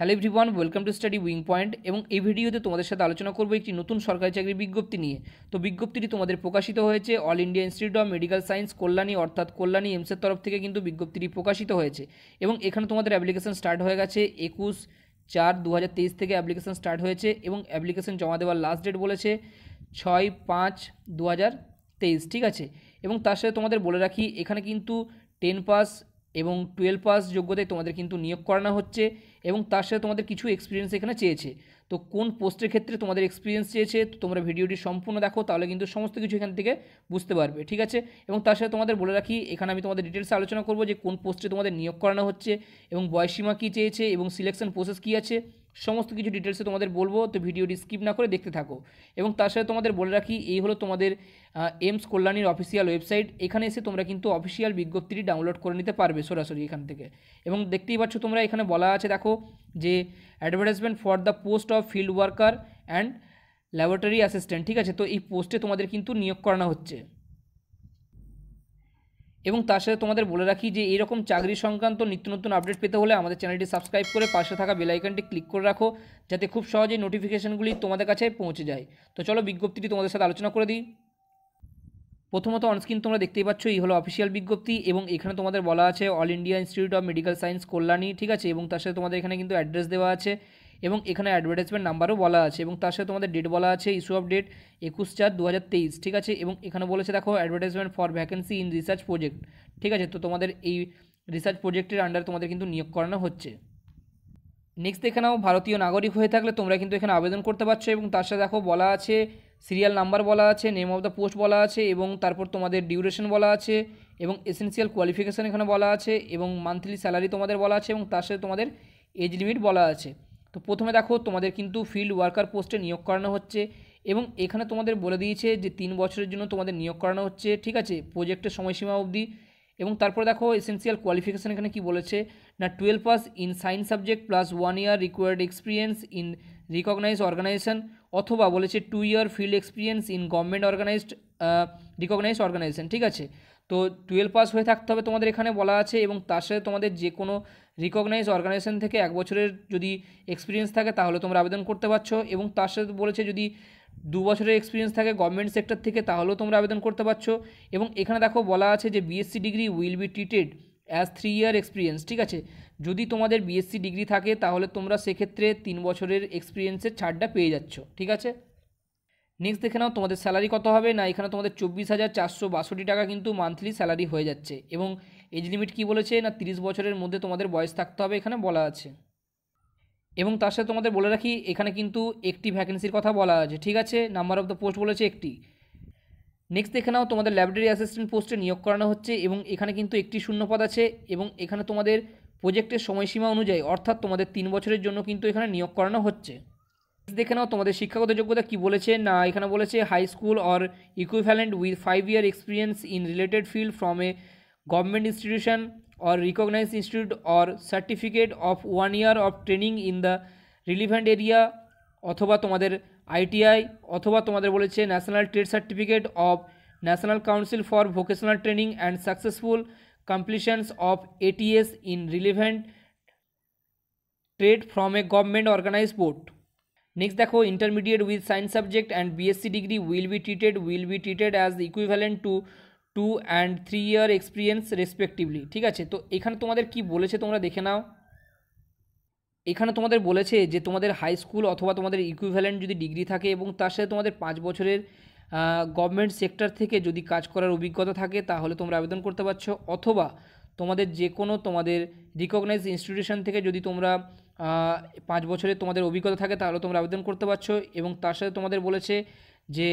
hello everyone welcome to study wing point এবং এই ভিডিওতে তোমাদের সাথে আলোচনা করবো একটি নতুন সরকারি চাকরির বিজ্ঞপ্তি নিয়ে তো বিজ্ঞপ্তিটি তোমাদের প্রকাশিত হয়েছে all India institute of medical science Kalyani অর্থাৎ কল্যাণী এমসের তরফ থেকে কিন্তু বিজ্ঞপ্তিটি প্রকাশিত হয়েছে এবং এখানে তোমাদের অ্যাপ্লিকেশন স্টার্ট হয়ে গেছে একুশ চার দু থেকে অ্যাপ্লিকেশন স্টার্ট হয়েছে এবং অ্যাপ্লিকেশন জমা দেওয়ার লাস্ট ডেট বলেছে ছয় পাঁচ দু ঠিক আছে এবং তার সাথে তোমাদের বলে রাখি এখানে কিন্তু টেন পাস এবং টুয়েলভ পাস যোগ্যতায় তোমাদের কিন্তু নিয়োগ করানো হচ্ছে এবং তার সাথে তোমাদের কিছু এক্সপিরিয়েন্স এখানে চেয়েছে তো কোন পোস্টের ক্ষেত্রে তোমাদের এক্সপিরিয়েন্স চেয়েছে তো তোমরা ভিডিওটি সম্পূর্ণ দেখো তাহলে কিন্তু সমস্ত কিছু এখান থেকে বুঝতে পারবে ঠিক আছে এবং তার সাথে তোমাদের বলে রাখি এখানে আমি তোমাদের ডিটেলসে আলোচনা করবো যে কোন পোস্টে তোমাদের নিয়োগ করানো হচ্ছে এবং বয়সীমা কী চেয়েছে এবং সিলেকশন প্রসেস কী আছে সমস্ত কিছু ডিটেলসে তোমাদের বলবো তো ভিডিওটি স্কিপ না করে দেখতে থাকো এবং তার সাথে তোমাদের বলে রাখি এই হলো তোমাদের এমস কল্যাণীর অফিসিয়াল ওয়েবসাইট এখানে এসে তোমরা কিন্তু অফিসিয়াল বিজ্ঞপ্তিটি ডাউনলোড করে নিতে পারবে সরাসরি এখান থেকে এবং দেখতেই পাচ্ছ তোমরা এখানে বলা আছে দেখো যে advertisement for the post of field worker and laboratory assistant ঠিক আছে তো এই পোস্টে তোমাদের কিন্তু নিয়োগ করানো হচ্ছে এবং তার সাথে তোমাদের বলে রাখি যে এরকম চাকরি সংক্রান্ত নিত্য নতুন আপডেট পেতে হলে আমাদের চ্যানেলটি সাবস্ক্রাইব করে পাশে থাকা বেলাইকনটি ক্লিক করে রাখো যাতে খুব সহজেই নোটিফিকেশানগুলি তোমাদের কাছে পৌঁছে যায় তো চলো বিজ্ঞপ্তিটি তোমাদের সাথে আলোচনা করে দিই প্রথমত অনস্ক্রিন তোমরা দেখতেই পাচ্ছ এই হলো অফিসিয়াল বিজ্ঞপ্তি এবং এখানে তোমাদের বলা আছে all India institute of medical science Kalyani ঠিক আছে এবং তার সাথে তোমাদের এখানে কিন্তু অ্যাড্রেস দেওয়া আছে এবং এখানে অ্যাডভার্টাইজমেন্ট নাম্বারও বলা আছে এবং তার সাথে তোমাদের ডেট বলা আছে ইস্যু অফ ডেট একুশ চার দু ঠিক আছে এবং এখানে বলেছে দেখো advertisement for vacancy in research project ঠিক আছে তো তোমাদের এই রিসার্চ প্রজেক্টের আন্ডারে তোমাদের কিন্তু নিয়োগ করানো হচ্ছে নেক্সট এখানেও ভারতীয় নাগরিক হয়ে থাকলে তোমরা কিন্তু এখানে আবেদন করতে পারছো এবং তার সাথে দেখো বলা আছে সিরিয়াল নাম্বার বলা আছে নেম অফ দ্য পোস্ট বলা আছে এবং তারপর তোমাদের ডিউরেশন বলা আছে এবং এসেন্সিয়াল কোয়ালিফিকেশান এখানে বলা আছে এবং মান্থলি স্যালারি তোমাদের বলা আছে এবং তার সাথে তোমাদের এজ লিমিট বলা আছে তো প্রথমে দেখো তোমাদের কিন্তু ফিল্ড ওয়ার্কার পোস্টে নিয়োগ করানো হচ্ছে এবং এখানে তোমাদের বলে দিয়েছে যে তিন বছরের জন্য তোমাদের নিয়োগ করানো হচ্ছে ঠিক আছে প্রজেক্টের সময়সীমা অবধি এবং তারপরে দেখো এসেন্সিয়াল কোয়ালিফিকেশান এখানে কি বলেছে না twelve pass in science subject plus one year required experience in recognise organisation অথবা বলেছে two year field experience in government organised recognised organisation ঠিক আছে তো টুয়েলভ পাস হয়ে থাকতে হবে তোমাদের এখানে বলা আছে এবং তার সাথে তোমাদের যে কোনো রিকগনাইজ অর্গানাইজেশন থেকে এক বছরের যদি এক্সপিরিয়েন্স থাকে তাহলে তোমরা আবেদন করতে পারছো এবং তার সাথে বলেছে যদি দু বছরের এক্সপিরিয়েন্স থাকে গভর্নমেন্ট সেক্টর থেকে তাহলেও তোমরা আবেদন করতে পারছো এবং এখানে দেখো বলা আছে যে BSc degree will be treated as three year experience ঠিক আছে যদি তোমাদের বিএসসি ডিগ্রি থাকে তাহলে তোমরা সেক্ষেত্রে তিন বছরের এক্সপিরিয়েন্সের ছাড়টা পেয়ে যাচ্ছ ঠিক আছে নেক্সট দেখে নাও তোমাদের স্যালারি কত হবে না এখানে তোমাদের চব্বিশ হাজার চারশো বাষট্টি টাকা কিন্তু মান্থলি স্যালারি হয়ে যাচ্ছে এবং এজ লিমিট কী বলেছে না তিরিশ বছরের মধ্যে তোমাদের বয়স থাকতে হবে এখানে বলা আছে এবং তার সাথে তোমাদের বলে রাখি এখানে কিন্তু একটি ভ্যাকেন্সির কথা বলা আছে ঠিক আছে নাম্বার অফ দ্য পোস্ট বলেছে একটি নেক্সট দেখে নাও তোমাদের ল্যাবরেটরি অ্যাসিস্ট্যান্ট পোস্টে নিয়োগ করানো হচ্ছে এবং এখানে কিন্তু একটি শূন্যপদ আছে এবং এখানে তোমাদের প্রজেক্টের সময়সীমা অনুযায়ী অর্থাৎ তোমাদের তিন বছরের জন্য কিন্তু এখানে নিয়োগ করানো হচ্ছে দেখে নাও তোমাদের শিক্ষাগত যোগ্যতা কি বলেছে না এখানে বলেছে high school or equivalent with five year experience in related field from a government institution or recognise institute or certificate of one year of training in the relevant area অথবা তোমাদের আইটিআই অথবা তোমাদের বলেছে national trade certificate of national council for vocational training and successful completions of ATS in relevant trade from a government organise board next দেখো intermediate with science subject and BSc degree will be treated will be treated as equivalent to two and three year experience respectively ঠিক আছে তো এখানে তোমাদের কি বলেছে তোমরা দেখে নাও এখানে তোমাদের বলেছে যে তোমাদের হাই স্কুল অথবা তোমাদের ইকুইভ্যালেন্ট যদি ডিগ্রি থাকে এবং তার সাথে তোমাদের পাঁচ বছরের গভর্নমেন্ট সেক্টর থেকে যদি কাজ করার অভিজ্ঞতা থাকে তাহলে তোমরা আবেদন করতে পারছো অথবা তোমাদের যে কোনো তোমাদের রিকগনাইজ ইনস্টিটিউশন থেকে যদি তোমরা পাঁচ বছরে তোমাদের অভিজ্ঞতা থাকে তাহলে তোমরা আবেদন করতে পারছো এবং তার সাথে তোমাদের বলেছে যে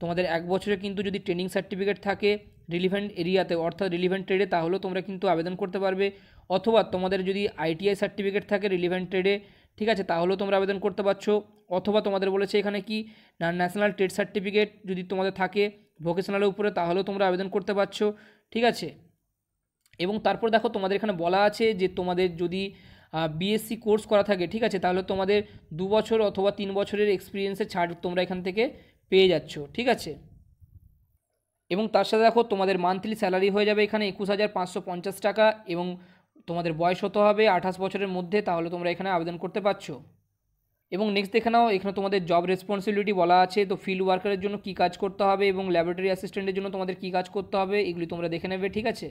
তোমাদের এক বছরে কিন্তু যদি ট্রেনিং সার্টিফিকেট থাকে রিলিভেন্ট এরিয়াতে অর্থাৎ রিলিভেন্ট ট্রেডে তাহলেও তোমরা কিন্তু আবেদন করতে পারবে অথবা তোমাদের যদি আইটিআই সার্টিফিকেট থাকে রিলিভেন্ট ট্রেডে ঠিক আছে তাহলেও তোমরা আবেদন করতে পারছো অথবা তোমাদের বলেছে এখানে কি না ন্যাশনাল ট্রেড সার্টিফিকেট যদি তোমাদের থাকে ভোকেশনালের উপরে তাহলেও তোমরা আবেদন করতে পারছো ঠিক আছে এবং তারপর দেখো তোমাদের এখানে বলা আছে যে তোমাদের যদি বিএসসি কোর্স করা থাকে ঠিক আছে তাহলে তোমাদের দু বছর অথবা তিন বছরের এক্সপিরিয়েন্সের ছাড় তোমরা এখান থেকে পেয়ে যাচ্ছ ঠিক আছে এবং তার সাথে দেখো তোমাদের মান্থলি স্যালারি হয়ে যাবে এখানে একুশ হাজার পাঁচশো পঞ্চাশ টাকা এবং তোমাদের বয়স হতে হবে আঠাশ বছরের মধ্যে তাহলে তোমরা এখানে আবেদন করতে পারছো এবং নেক্সট দেখে নাও এখানে তোমাদের জব রেসপন্সিবিলিটি বলা আছে তো ফিল্ড ওয়ার্কারের জন্য কী কাজ করতে হবে এবং ল্যাবরেটরি অ্যাসিস্ট্যান্টের জন্য তোমাদের কী কাজ করতে হবে এগুলি তোমরা দেখে নেবে ঠিক আছে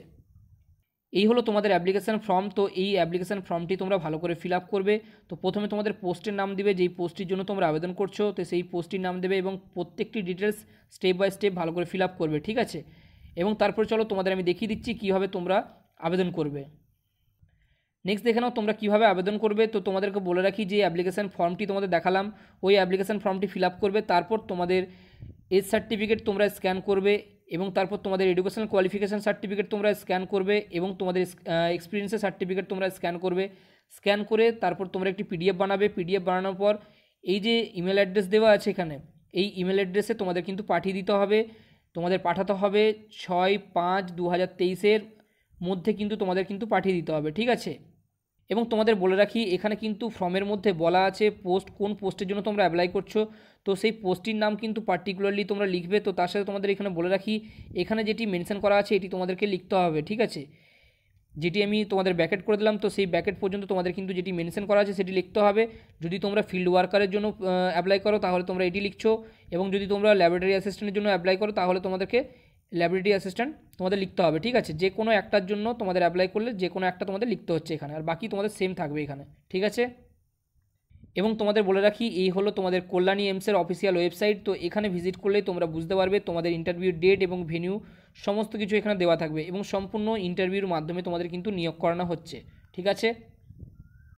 এই হলো তোমাদের অ্যাপ্লিকেশান ফর্ম তো এই অ্যাপ্লিকেশান ফর্মটি তোমরা ভালো করে ফিল আপ করবে তো প্রথমে তোমাদের পোস্টের নাম দিবে যেই পোস্টটির জন্য তোমরা আবেদন করছো তো সেই পোস্টটির নাম দেবে এবং প্রত্যেকটি ডিটেলস স্টেপ বাই স্টেপ ভালো করে ফিল আপ করবে ঠিক আছে এবং তারপর চলো তোমাদের আমি দেখিয়ে দিচ্ছি কীভাবে তোমরা আবেদন করবে নেক্সট দেখে নাও তোমরা কীভাবে আবেদন করবে তো তোমাদেরকে বলে রাখি যে অ্যাপ্লিকেশান ফর্মটি তোমাদের দেখালাম ওই অ্যাপ্লিকেশান ফর্মটি ফিল আপ করবে তারপর তোমাদের এজ সার্টিফিকেট তোমরা স্ক্যান করবে এবং তারপর তোমাদের এডুকেশনাল কোয়ালিফিকেশান সার্টিফিকেট তোমরা স্ক্যান করবে এবং তোমাদের এক্সপিরিয়েন্সের সার্টিফিকেট তোমরা স্ক্যান করবে স্ক্যান করে তারপর তোমরা একটি পিডিএফ বানাবে পিডিএফ বানানোর পর এই যে ইমেল অ্যাড্রেস দেওয়া আছে এখানে এই ইমেল অ্যাড্রেসে তোমাদের কিন্তু পাঠিয়ে দিতে হবে তোমাদের পাঠাতে হবে ছয় পাঁচ দু হাজার তেইশের মধ্যে কিন্তু তোমাদের কিন্তু পাঠিয়ে দিতে হবে ঠিক আছে এবং তোমাদের বলে রাখি এখানে কিন্তু ফর্মের মধ্যে বলা আছে পোস্ট কোন পোস্টের জন্য তোমরা অ্যাপ্লাই করছো তো সেই পোস্টটির নাম কিন্তু পার্টিকুলারলি তোমরা লিখবে তো তার সাথে তোমাদের এখানে বলে রাখি এখানে যেটি মেনশন করা আছে এটি তোমাদেরকে লিখতে হবে ঠিক আছে যেটি আমি তোমাদের ব্যাকেট করে দিলাম তো সেই ব্যাকেট পর্যন্ত তোমাদের কিন্তু যেটি মেনশন করা আছে সেটি লিখতে হবে যদি তোমরা ফিল্ড ওয়ার্কারের জন্য অ্যাপ্লাই করো তাহলে তোমরা এটি লিখছো এবং যদি তোমরা ল্যাবরেটরি অ্যাসিস্ট্যান্টের জন্য অ্যাপ্লাই করো তাহলে তোমাদেরকে ল্যাবরেটরি অ্যাসিস্ট্যান্ট তোমাদের লিখতে হবে ঠিক আছে যে কোনো একটার জন্য তোমাদের অ্যাপ্লাই করলে যে কোনো একটা তোমাদের লিখতে হচ্ছে এখানে আর বাকি তোমাদের সেম থাকবে এখানে ঠিক আছে এবং তোমাদের বলে রাখি এই হলো তোমাদের কল্যাণী এমসের অফিসিয়াল ওয়েবসাইট তো এখানে ভিজিট করলে তোমরা বুঝতে পারবে তোমাদের ইন্টারভিউ ডেট এবং ভেনিউ সমস্ত কিছু এখানে দেওয়া থাকবে এবং সম্পূর্ণ ইন্টারভিউর মাধ্যমে তোমাদের কিন্তু নিয়োগ করানো হচ্ছে ঠিক আছে